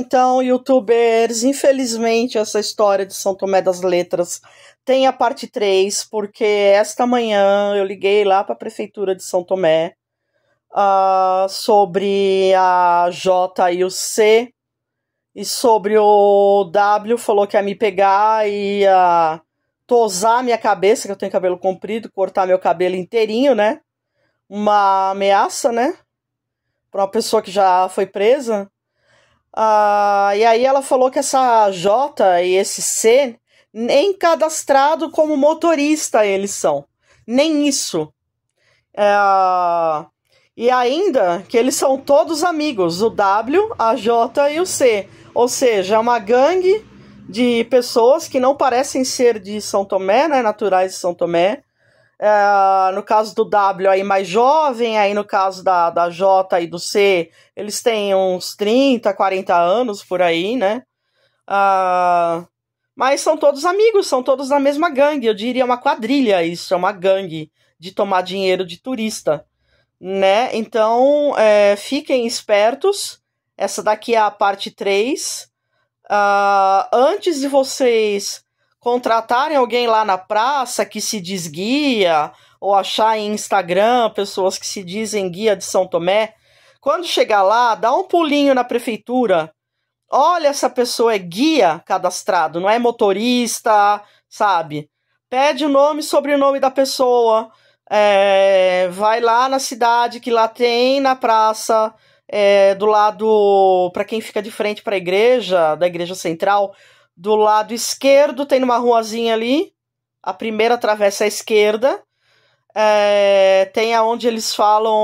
Então, youtubers, infelizmente essa história de São Tomé das Letras tem a parte 3, porque esta manhã eu liguei lá para a prefeitura de São Tomé uh, sobre a J e o C e sobre o W falou que ia me pegar e ia tosar minha cabeça, que eu tenho cabelo comprido, cortar meu cabelo inteirinho, né? Uma ameaça, né? Para uma pessoa que já foi presa. Ah, e aí ela falou que essa J e esse C, nem cadastrado como motorista eles são. Nem isso. É, e ainda que eles são todos amigos, o W, a J e o C. Ou seja, é uma gangue de pessoas que não parecem ser de São Tomé, né, naturais de São Tomé, é, no caso do W aí mais jovem, aí no caso da, da J e do C, eles têm uns 30, 40 anos por aí, né? Uh, mas são todos amigos, são todos da mesma gangue. Eu diria uma quadrilha isso, é uma gangue de tomar dinheiro de turista, né? Então, é, fiquem espertos. Essa daqui é a parte 3. Uh, ah, antes de vocês contratarem alguém lá na praça que se diz guia, ou achar em Instagram pessoas que se dizem guia de São Tomé. Quando chegar lá, dá um pulinho na prefeitura. Olha, essa pessoa é guia cadastrado, não é motorista, sabe? Pede o nome e sobrenome da pessoa. É, vai lá na cidade que lá tem na praça é, do lado para quem fica de frente para a igreja da igreja central do lado esquerdo, tem uma ruazinha ali. A primeira travessa à esquerda. É, tem aonde eles falam,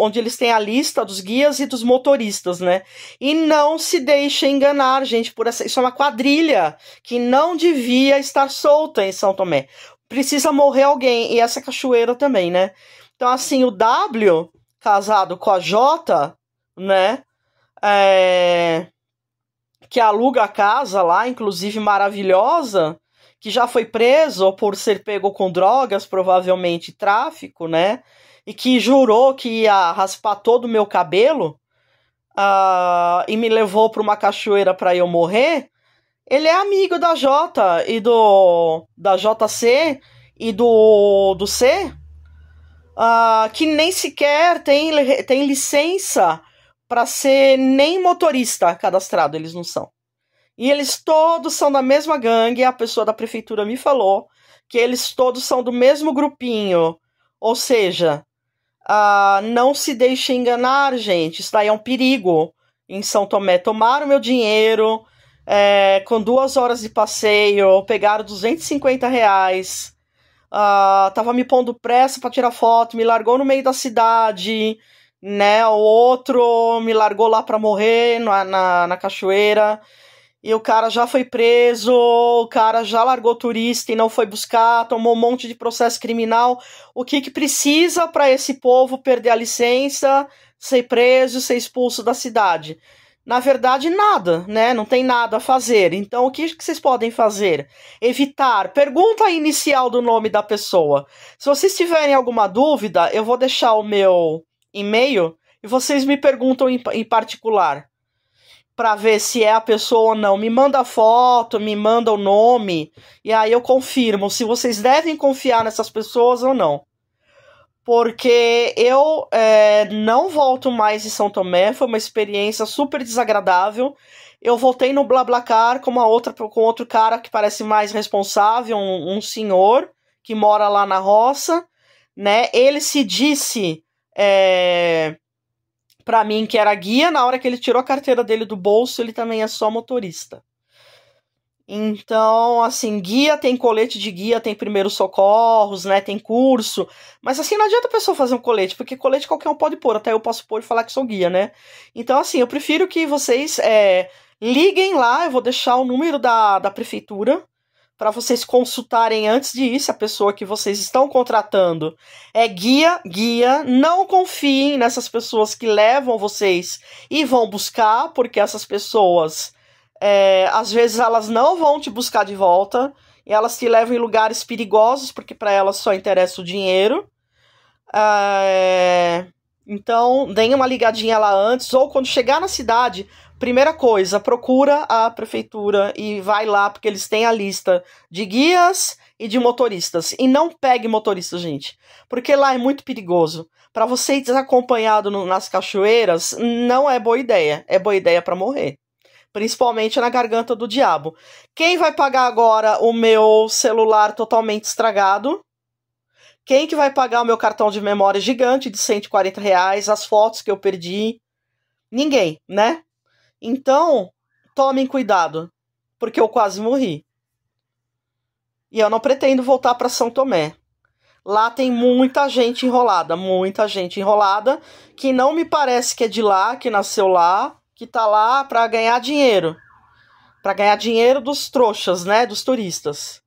onde eles têm a lista dos guias e dos motoristas, né? E não se deixe enganar, gente, por essa. Isso é uma quadrilha que não devia estar solta em São Tomé. Precisa morrer alguém, e essa cachoeira também, né? Então, assim, o W casado com a J, né? É, que aluga a casa lá, inclusive maravilhosa, que já foi preso por ser pego com drogas, provavelmente tráfico, né? E que jurou que ia raspar todo o meu cabelo uh, e me levou para uma cachoeira para eu morrer. Ele é amigo da Jota e do. da JC e do. do C, uh, que nem sequer tem, tem licença para ser nem motorista cadastrado, eles não são. E eles todos são da mesma gangue, a pessoa da prefeitura me falou que eles todos são do mesmo grupinho. Ou seja, uh, não se deixe enganar, gente. Isso daí é um perigo em São Tomé. Tomaram meu dinheiro é, com duas horas de passeio, pegaram 250 reais. Uh, tava me pondo pressa para tirar foto, me largou no meio da cidade né? O outro me largou lá pra morrer na, na, na cachoeira. E o cara já foi preso, o cara já largou turista e não foi buscar, tomou um monte de processo criminal. O que, que precisa para esse povo perder a licença, ser preso, ser expulso da cidade? Na verdade, nada, né? Não tem nada a fazer. Então, o que, que vocês podem fazer? Evitar. Pergunta inicial do nome da pessoa. Se vocês tiverem alguma dúvida, eu vou deixar o meu e-mail e vocês me perguntam em, em particular para ver se é a pessoa ou não. Me manda a foto, me manda o nome e aí eu confirmo se vocês devem confiar nessas pessoas ou não. Porque eu é, não volto mais de São Tomé, foi uma experiência super desagradável. Eu voltei no BlaBlaCar com, uma outra, com outro cara que parece mais responsável, um, um senhor que mora lá na roça, né? Ele se disse é, para mim que era guia, na hora que ele tirou a carteira dele do bolso, ele também é só motorista. Então, assim, guia tem colete de guia, tem primeiros socorros, né? Tem curso. Mas assim, não adianta a pessoa fazer um colete, porque colete qualquer um pode pôr, até eu posso pôr e falar que sou guia, né? Então, assim, eu prefiro que vocês é, liguem lá, eu vou deixar o número da, da prefeitura para vocês consultarem antes de ir se a pessoa que vocês estão contratando é guia, guia, não confiem nessas pessoas que levam vocês e vão buscar, porque essas pessoas é, às vezes elas não vão te buscar de volta e elas te levam em lugares perigosos porque para elas só interessa o dinheiro. É... Então, deem uma ligadinha lá antes, ou quando chegar na cidade, Primeira coisa, procura a prefeitura e vai lá, porque eles têm a lista de guias e de motoristas. E não pegue motorista, gente, porque lá é muito perigoso. Para você ir desacompanhado no, nas cachoeiras, não é boa ideia. É boa ideia para morrer. Principalmente na garganta do diabo. Quem vai pagar agora o meu celular totalmente estragado? Quem que vai pagar o meu cartão de memória gigante de 140 reais, as fotos que eu perdi? Ninguém, né? Então, tomem cuidado, porque eu quase morri. E eu não pretendo voltar para São Tomé. Lá tem muita gente enrolada, muita gente enrolada, que não me parece que é de lá, que nasceu lá, que tá lá para ganhar dinheiro. Para ganhar dinheiro dos trouxas, né, dos turistas.